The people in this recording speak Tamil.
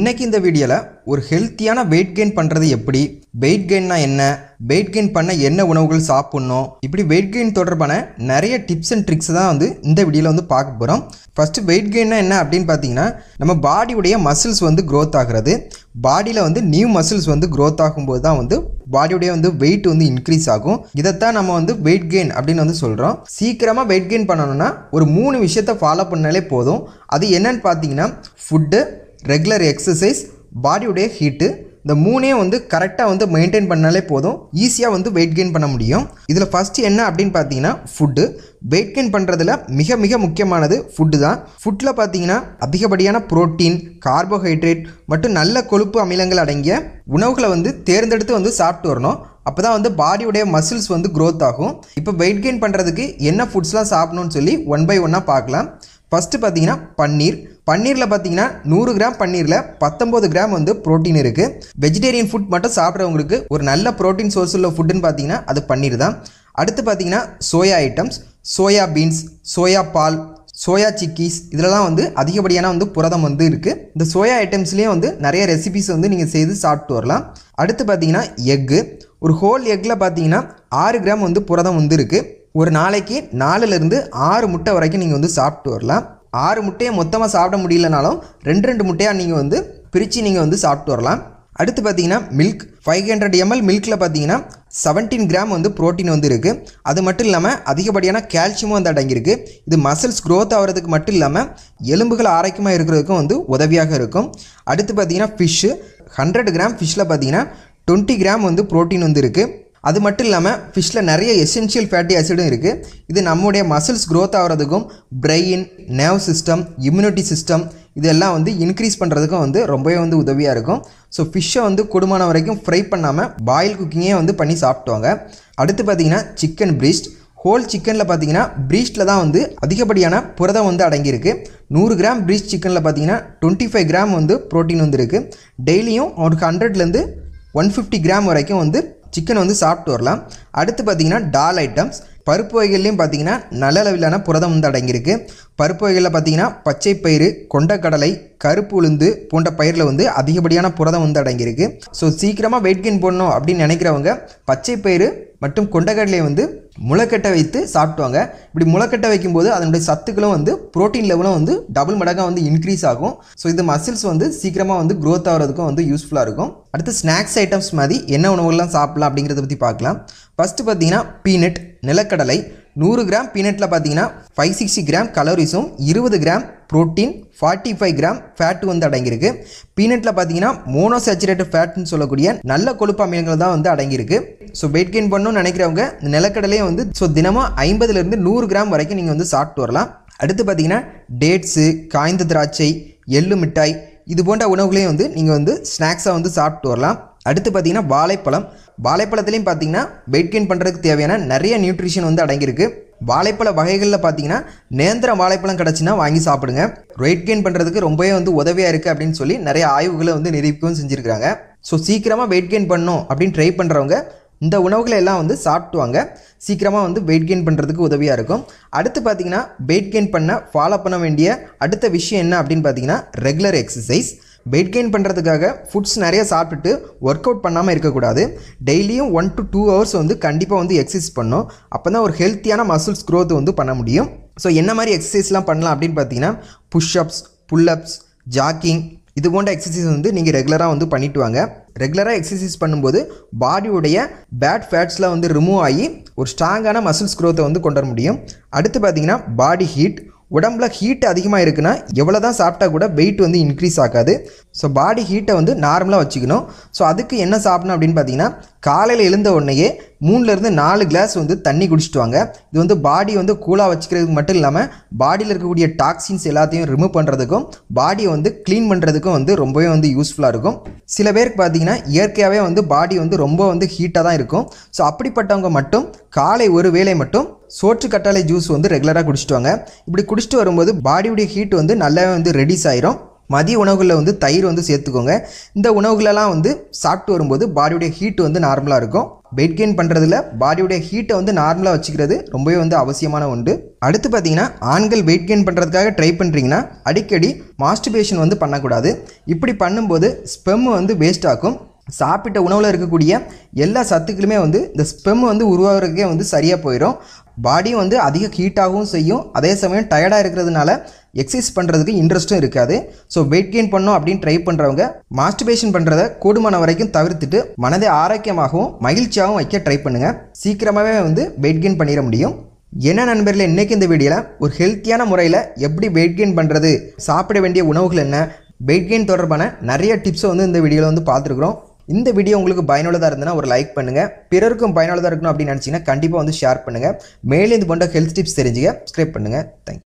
இன்றைக்கி இந்த வீடியோவில் ஒரு ஹெல்த்தியான வெயிட் கெயின் பண்ணுறது எப்படி வெயிட் கெயின்னா என்ன வெயிட் கெயின் பண்ண என்ன உணவுகள் சாப்பிட்ணும் இப்படி வெயிட் கெயின் தொடர்பான நிறைய டிப்ஸ் அண்ட் ட்ரிக்ஸ் தான் வந்து இந்த வீடியோவில் வந்து பார்க்க போகிறோம் ஃபஸ்ட்டு வெயிட் கெயின்னா என்ன அப்படின்னு பார்த்தீங்கன்னா நம்ம பாடியுடைய மசில்ஸ் வந்து க்ரோத் ஆகிறது பாடியில் வந்து நியூ மசில்ஸ் வந்து க்ரோத் ஆகும்போது தான் வந்து பாடியுடைய வந்து வெயிட் வந்து இன்க்ரீஸ் ஆகும் இதைத்தான் நம்ம வந்து வெயிட் கெயின் அப்படின்னு வந்து சொல்கிறோம் சீக்கிரமாக வெயிட் கெயின் பண்ணணும்னா ஒரு மூணு விஷயத்தை ஃபாலோ பண்ணாலே போதும் அது என்னன்னு பார்த்தீங்கன்னா ஃபுட்டு ரெகுலர் எக்ஸசைஸ் பாடியுடைய ஹீட்டு இந்த மூணே வந்து கரெக்டாக வந்து மெயின்டைன் பண்ணாலே போதும் ஈஸியாக வந்து வெயிட் கெயின் பண்ண முடியும் இதில் ஃபஸ்ட்டு என்ன அப்படின்னு பார்த்தீங்கன்னா ஃபுட்டு வெயிட் கெயின் பண்ணுறதுல மிக மிக முக்கியமானது ஃபுட்டு தான் ஃபுட்டில் பார்த்தீங்கன்னா அதிகப்படியான புரோட்டீன் கார்போஹைட்ரேட் மற்றும் நல்ல கொழுப்பு அமிலங்கள் அடங்கிய உணவுகளை வந்து தேர்ந்தெடுத்து வந்து சாப்பிட்டு வரணும் அப்போ தான் வந்து பாடியுடைய மசில்ஸ் வந்து க்ரோத் ஆகும் இப்போ வெயிட் கெயின் பண்ணுறதுக்கு என்ன ஃபுட்ஸ்லாம் சாப்பிடணும்னு சொல்லி ஒன் பை ஒன்னாக பார்க்கலாம் ஃபஸ்ட்டு பார்த்தீங்கன்னா பன்னீர் பன்னீரில் பார்த்தீங்கன்னா நூறு கிராம் பன்னீரில் பத்தொம்போது கிராம் வந்து ப்ரோட்டீன் இருக்குது வெஜிடேரியன் ஃபுட் மட்டும் சாப்பிட்றவங்களுக்கு ஒரு நல்ல ப்ரோட்டீன் சோர்ஸ் உள்ள ஃபுட்டுன்னு பார்த்தீங்கன்னா அது பன்னீர் தான் அடுத்து பார்த்தீங்கன்னா soya items soya beans soya பால் சோயா சிக்கிஸ் இதெல்லாம் வந்து அதிகப்படியான வந்து புரதம் வந்து இருக்குது இந்த சோயா ஐட்டம்ஸ்லேயே வந்து நிறைய ரெசிபிஸ் வந்து நீங்கள் செய்து சாப்பிட்டு வரலாம் அடுத்து பார்த்தீங்கன்னா எக்கு ஒரு ஹோல் எக்கில் பார்த்தீங்கன்னா ஆறு கிராம் வந்து புரதம் வந்து இருக்குது ஒரு நாளைக்கு நாலுலேருந்து ஆறு முட்டை வரைக்கும் நீங்கள் வந்து சாப்பிட்டு வரலாம் ஆறு முட்டையை மொத்தமாக சாப்பிட முடியலனாலும் ரெண்டு ரெண்டு முட்டையாக நீங்கள் வந்து பிரித்து நீங்கள் வந்து சாப்பிட்டு வரலாம் அடுத்து பார்த்தீங்கன்னா மில்க் ஃபைவ் ஹண்ட்ரட் எம்எல் மில்கில் பார்த்தீங்கன்னா செவன்டீன் கிராம் வந்து ப்ரோட்டீன் வந்து இருக்குது அது மட்டும் இல்லாமல் அதிகப்படியான கால்சியமும் வந்து அடங்கியிருக்கு இது மசில்ஸ் க்ரோத் ஆகிறதுக்கு மட்டும் இல்லாமல் எலும்புகள் ஆரோக்கியமாக இருக்கிறதுக்கும் வந்து உதவியாக இருக்கும் அடுத்து பார்த்தீங்கன்னா ஃபிஷ்ஷு ஹண்ட்ரட் கிராம் ஃபிஷ்ஷில் பார்த்தீங்கன்னா டுவெண்ட்டி கிராம் வந்து ப்ரோட்டீன் வந்து இருக்குது அது மட்டும் இல்லாமல் ஃபிஷ்ஷில் நிறைய எசென்ஷியல் ஃபேட்டி ஆசிடும் இருக்குது இது நம்முடைய மசில்ஸ் க்ரோத் ஆகிறதுக்கும் brain nerve system immunity system இதெல்லாம் வந்து இன்க்ரீஸ் பண்ணுறதுக்கும் வந்து ரொம்பவே வந்து உதவியாக இருக்கும் ஸோ ஃபிஷ்ஷை வந்து கொடுமான வரைக்கும் ஃப்ரை பண்ணாமல் பாயில் குக்கிங்கே வந்து பண்ணி சாப்பிட்டுவாங்க அடுத்து பார்த்திங்கன்னா சிக்கன் பிரீஸ்ட் ஹோல் சிக்கனில் பார்த்தீங்கன்னா ப்ரீஸ்ட்டில் தான் வந்து அதிகப்படியான புரதம் வந்து அடங்கியிருக்கு நூறு கிராம் பிரீஸ்ட் சிக்கனில் பார்த்தீங்கன்னா டுவெண்ட்டி ஃபைவ் கிராம் வந்து ப்ரோட்டீன் வந்து இருக்குது டெய்லியும் ஒரு ஹண்ட்ரட்லேருந்து ஒன் ஃபிஃப்டி கிராம் வரைக்கும் வந்து சிக்கன் வந்து சாப்பிட்டு வரலாம் அடுத்து பார்த்திங்கன்னா டால் ஐட்டம்ஸ் பருப்பு வகைகள்லையும் பார்த்தீங்கன்னா நல்ல அளவிலான புரதம் வந்து அடங்கியிருக்கு பருப்பு வகைகளில் பார்த்தீங்கன்னா பச்சை பயிறு கொண்டக்கடலை கருப்பு உளுந்து போன்ற பயிரில் வந்து அதிகப்படியான புரதம் வந்து அடங்கியிருக்கு ஸோ சீக்கிரமாக வெயிட் கெயின் போடணும் அப்படின்னு நினைக்கிறவங்க பச்சை பயிறு மற்றும் கொண்டக்கடலையை வந்து முளைக்கட்டை வைத்து சாப்பிட்டுவாங்க இப்படி முளைக்கட்டை வைக்கும்போது அதனுடைய சத்துக்களும் வந்து ப்ரோட்டீன் லெவலும் வந்து டபுள் மடங்காக வந்து இன்க்ரீஸ் ஆகும் ஸோ இது மசில்ஸ் வந்து சீக்கிரமாக வந்து க்ரோத் ஆகிறதுக்கும் வந்து யூஸ்ஃபுல்லாக இருக்கும் அடுத்து ஸ்நாக்ஸ் ஐட்டம்ஸ் மாதிரி என்ன உணவுகள்லாம் சாப்பிட்லாம் அப்படிங்கிறத பற்றி பார்க்கலாம் ஃபஸ்ட்டு பார்த்தீங்கன்னா பீனட் நிலக்கடலை நூறு கிராம் பீனட்டில் பார்த்தீங்கன்னா ஃபைவ் சிக்ஸ்டி கிராம் கலோரிஸும் இருபது கிராம் protein forty five gram fat வந்து அடங்கியிருக்கு பீனட்டில் பார்த்தீங்கன்னா மோனோசேச்சுரேட்டட் ஃபேட்டுன்னு சொல்லக்கூடிய நல்ல கொழுப்பு அமிலங்கள் தான் வந்து அடங்கியிருக்கு ஸோ வெயிட் கெயின் பண்ணணும்னு நினைக்கிறவங்க இந்த நிலக்கடலையே வந்து ஸோ தினமும் ஐம்பதுலேருந்து நூறு கிராம் வரைக்கும் நீங்கள் வந்து சாப்பிட்டு வரலாம் அடுத்து பார்த்தீங்கன்னா டேட்ஸு காய்ந்த திராட்சை எள்ளு மிட்டாய் இது போன்ற உணவுகளையும் வந்து நீங்கள் வந்து ஸ்நாக்ஸாக வந்து சாப்பிட்டு வரலாம் அடுத்து பார்த்தீங்கன்னா வாழைப்பழம் வாழைப்பழத்துலையும் பார்த்தீங்கன்னா வெயிட் கெயின் பண்ணுறதுக்கு தேவையான நிறைய நியூட்ரிஷன் வந்து அடங்கியிருக்கு வாழைப்பழ வகைகளில் பார்த்தீங்கன்னா நேந்திரம் வாழைப்பழம் கிடச்சின்னா வாங்கி சாப்பிடுங்க வெயிட் கெயின் பண்ணுறதுக்கு ரொம்பவே வந்து உதவியாக இருக்குது அப்படின்னு சொல்லி நிறைய ஆய்வுகளை வந்து நிரூபிக்கவும் செஞ்சுருக்காங்க ஸோ சீக்கிரமாக வெயிட் கெயின் பண்ணணும் அப்படின்னு ட்ரை பண்ணுறவங்க இந்த உணவுகளை எல்லாம் வந்து சாப்பிட்டுவாங்க சீக்கிரமாக வந்து வெயிட் கெயின் பண்ணுறதுக்கு உதவியாக இருக்கும் அடுத்து பார்த்திங்கன்னா வெயிட் கெயின் பண்ண ஃபாலோ பண்ண வேண்டிய அடுத்த விஷயம் என்ன அப்படின்னு பார்த்தீங்கன்னா ரெகுலர் எக்ஸசைஸ் வெயிட் கெயின் பண்ணுறதுக்காக ஃபுட்ஸ் நிறைய சாப்பிட்டுட்டு ஒர்க் அவுட் பண்ணாமல் இருக்கக்கூடாது டெய்லியும் ஒன் டு டூ ஹவர்ஸ் வந்து கண்டிப்பாக வந்து எக்ஸசைஸ் பண்ணும் அப்போ தான் ஒரு ஹெல்த்தியான மசில்ஸ் க்ரோத் வந்து பண்ண முடியும் ஸோ என்ன மாதிரி எக்ஸசைஸ்லாம் பண்ணலாம் அப்படின்னு பார்த்தீங்கன்னா புஷ்அப்ஸ் புல்லப்ஸ் ஜாக்கிங் இது போன்ற எக்ஸசைஸ் வந்து நீங்கள் ரெகுலராக வந்து பண்ணிட்டு வாங்க ரெகுலராக எக்ஸசைஸ் பண்ணும்போது பாடியுடைய பேட் ஃபேட்ஸ்லாம் வந்து ரிமூவ் ஆகி ஒரு ஸ்ட்ராங்கான மசில்ஸ் க்ரோத்தை வந்து கொண்டு வர முடியும் அடுத்து பார்த்தீங்கன்னா பாடி ஹீட் உடம்புல ஹீட் அதிகமாக இருக்குன்னா எவ்வளோ தான் சாப்பிட்டா கூட வெயிட் வந்து இன்க்ரீஸ் ஆகாது ஸோ பாடி ஹீட்டை வந்து நார்மலாக வச்சுக்கணும் ஸோ அதுக்கு என்ன சாப்பிடணும் அப்படின்னு பார்த்தீங்கன்னா காலையில் எழுந்த உடனேயே மூணுலேருந்து நாலு கிளாஸ் வந்து தண்ணி குடிச்சிட்டு வாங்க இது வந்து பாடி வந்து கூலாக வச்சுக்கிறதுக்கு மட்டும் இல்லாமல் பாடியில் இருக்கக்கூடிய டாக்ஸின்ஸ் எல்லாத்தையும் ரிமூவ் பண்ணுறதுக்கும் பாடியை வந்து க்ளீன் பண்ணுறதுக்கும் வந்து ரொம்பவே வந்து யூஸ்ஃபுல்லாக இருக்கும் சில பேருக்கு பார்த்தீங்கன்னா இயற்கையாகவே வந்து பாடி வந்து ரொம்ப வந்து ஹீட்டாக தான் இருக்கும் ஸோ அப்படிப்பட்டவங்க மட்டும் காலை ஒரு வேளை மட்டும் சோற்று கட்டாளை ஜூஸ் வந்து ரெகுலராக குடிச்சிட்டு வாங்க இப்படி குடிச்சிட்டு வரும்போது பாடியுடைய ஹீட் வந்து நல்லாவே வந்து ரெடியூஸ் ஆயிரும் மதிய உணவுகளில் வந்து தயிர் வந்து சேர்த்துக்கோங்க இந்த உணவுகளெல்லாம் வந்து சாப்பிட்டு வரும்போது பாடியுடைய ஹீட் வந்து நார்மலாக இருக்கும் வெயிட் கெயின் பண்ணுறதுல பாடியுடைய ஹீட்டை வந்து நார்மலாக வச்சுக்கிறது ரொம்பவே வந்து அவசியமான ஒன்று அடுத்து பார்த்தீங்கன்னா ஆண்கள் வெயிட் கெயின் பண்ணுறதுக்காக ட்ரை பண்ணுறீங்கன்னா அடிக்கடி மாஸ்டிபேஷன் வந்து பண்ணக்கூடாது இப்படி பண்ணும்போது ஸ்பெம் வந்து வேஸ்ட் ஆகும் சாப்பிட்ட உணவில் இருக்கக்கூடிய எல்லா சத்துக்களுமே வந்து இந்த ஸ்பெம் வந்து உருவாகிறதுக்கே வந்து சரியாக போயிடும் பாடியும் வந்து அதிக ஹீட்டாகவும் செய்யும் அதே சமயம் டயர்டாக இருக்கிறதுனால எக்ஸசைஸ் பண்ணுறதுக்கு இன்ட்ரெஸ்ட்டும் இருக்காது ஸோ வெயிட் கெயின் பண்ணோம் அப்படின்னு ட்ரை பண்ணுறவங்க மாஸ்டிபேஷன் பண்ணுறத கூடுமான வரைக்கும் தவிர்த்துட்டு மனதை ஆரோக்கியமாகவும் மகிழ்ச்சியாகவும் வைக்க ட்ரை பண்ணுங்கள் சீக்கிரமாகவே வந்து வெயிட் கெயின் பண்ணிட முடியும் என்ன நண்பர்களே இன்றைக்கி இந்த வீடியோவில் ஒரு ஹெல்த்தியான முறையில் எப்படி வெயிட் கெயின் பண்ணுறது சாப்பிட வேண்டிய உணவுகள் என்ன வெயிட் கெயின் தொடர்பான நிறைய டிப்ஸை வந்து இந்த வீடியோவில் வந்து பார்த்துருக்குறோம் இந்த வீடியோ உங்களுக்கு பயனுள்ளதாக இருந்ததுன்னா ஒரு லைக் பண்ணுங்கள் பிறருக்கும் பயனுள்ளதாக இருக்கணும் அப்படின்னு நினச்சிங்கன்னா கண்டிப்பாக வந்து ஷேர் பண்ணுங்கள் மேலே இது போன்ற ஹெல்த் டிப்ஸ் தெரிஞ்சுக்க சப்ஸ்கிரைப் பண்ணுங்கள் தேங்க்யூ